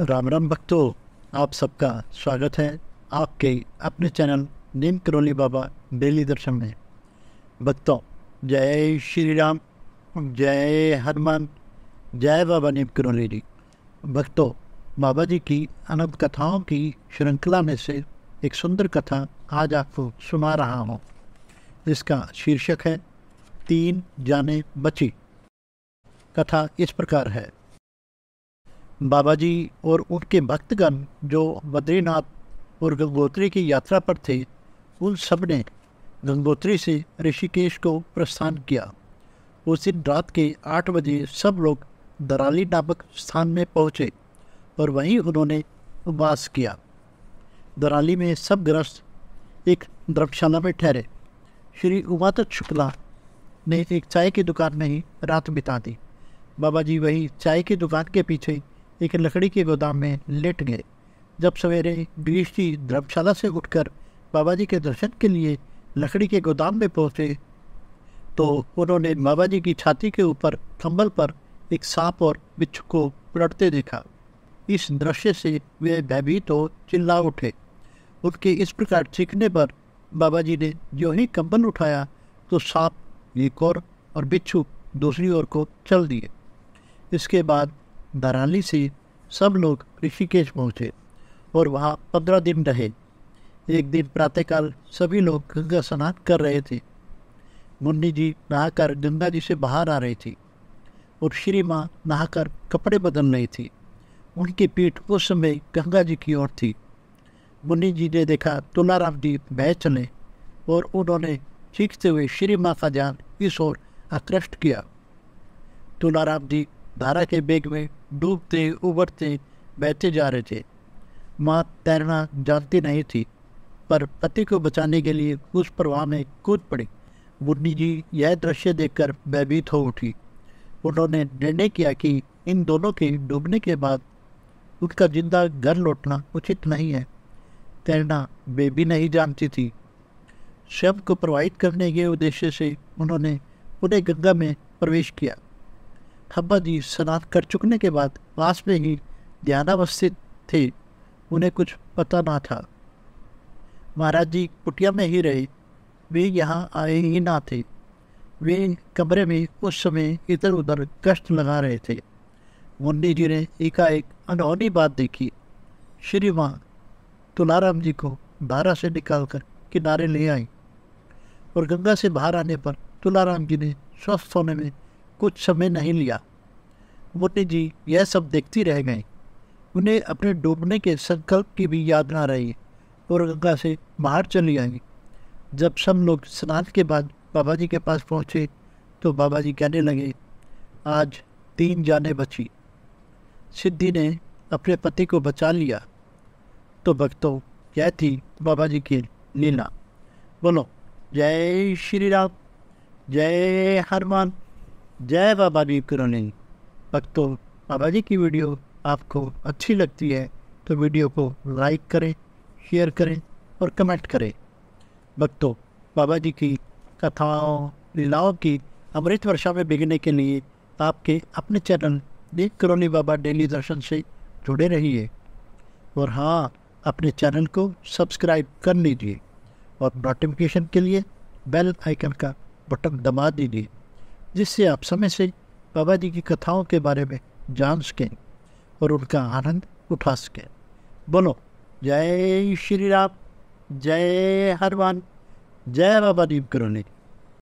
राम राम भक्तों आप सबका स्वागत है आपके अपने चैनल नीम करोली बाबा डेली दर्शन में भक्तों जय श्री राम जय हनुमान जय बाबा नीम करोली जी भक्तों बाबा जी की अनंत कथाओं की श्रृंखला में से एक सुंदर कथा आज आपको सुना रहा हूँ जिसका शीर्षक है तीन जाने बची कथा इस प्रकार है बाबा जी और उनके भक्तगण जो बद्रीनाथ और गंगोत्री की यात्रा पर थे उन सब ने गंगोत्री से ऋषिकेश को प्रस्थान किया उस दिन रात के आठ बजे सब लोग दराली नामक स्थान में पहुँचे और वहीं उन्होंने उपवास किया दराली में सब ग्रस्त एक धर्मशाला में ठहरे श्री उमात शुक्ला ने एक चाय की दुकान में ही रात बिता दी बाबा जी वही चाय की दुकान के पीछे एक लकड़ी के गोदाम में लेट गए जब सवेरे गिरीश जी धर्मशाला से उठकर बाबा जी के दर्शन के लिए लकड़ी के गोदाम में पहुंचे तो उन्होंने बाबा जी की छाती के ऊपर थंबल पर एक सांप और बिच्छू को पलटते देखा इस दृश्य से वे भयभीत हो चिल्ला उठे उनके इस प्रकार चीखने पर बाबा जी ने जो ही कंबल उठाया तो सांप एक और और बिच्छू दूसरी ओर को चल दिए इसके बाद बराली से सब लोग ऋषिकेश पहुँचे और वहाँ पंद्रह दिन रहे एक दिन प्रातःकाल सभी लोग गंगा स्नान कर रहे थे मुन्नी जी नहाकर गंगा जी से बाहर आ रही थी और श्री माँ नहाकर कपड़े बदल रही थी उनकी पीठ उस समय गंगा जी की ओर थी मुन्नी जी ने देखा तुलाराम जी बह चले और उन्होंने चीखते हुए श्री माँ का ध्यान इस ओर आकृष्ट किया तुलाराम जी धारा के बेग में डूबते उबरते बहते जा रहे थे माँ तैरना जानती नहीं थी पर पति को बचाने के लिए उस प्रवाह में कूद पड़ी मुन्नी जी यह दृश्य देखकर भयभीत हो उठी उन्होंने निर्णय किया कि इन दोनों के डूबने के बाद उनका जिंदा घर लौटना उचित नहीं है तैरना वे भी नहीं जानती थी शव को प्रवाहित करने के उद्देश्य से उन्होंने पुनः गंगा में प्रवेश किया खब्बा जी स्नान कर चुकने के बाद पास में ही ध्यानावस्थित थे उन्हें कुछ पता ना था महाराज जी कुटिया में ही रहे वे यहाँ आए ही ना थे वे कमरे में उस समय इधर उधर गश्त लगा रहे थे मुन्नी जी ने एकाएक अनहोनी बात देखी श्री माँ तुलाराम जी को धारा से निकालकर किनारे ले आई और गंगा से बाहर आने पर तुलाराम जी ने स्वस्थ होने में कुछ समय नहीं लिया मोती जी यह सब देखती रह गई उन्हें अपने डूबने के संकल्प की भी याद ना रही और गंगा से बाहर चली आई जब सब लोग स्नान के बाद बाबा जी के पास पहुँचे तो बाबा जी कहने लगे आज तीन जाने बची सिद्धि ने अपने पति को बचा लिया तो भक्तों यह थी बाबा जी की लीला बोलो जय श्री राम जय हनुमान जय बाबा दीप करौली भक्तों बाबा जी की वीडियो आपको अच्छी लगती है तो वीडियो को लाइक करें शेयर करें और कमेंट करें भक्तों बाबा जी की कथाओं लीलाओं की अमृत वर्षा में बिगने के लिए आपके अपने चैनल दीप करोनी बाबा डेली दर्शन से जुड़े रहिए और हाँ अपने चैनल को सब्सक्राइब कर लीजिए और नोटिफिकेशन के लिए बेल आइकन का बटन दबा दीजिए जिससे आप समय से बाबा जी की कथाओं के बारे में जान सकें और उनका आनंद उठा सकें बोलो जय श्री राम जय हनुमान जय बाबा दीप करोनी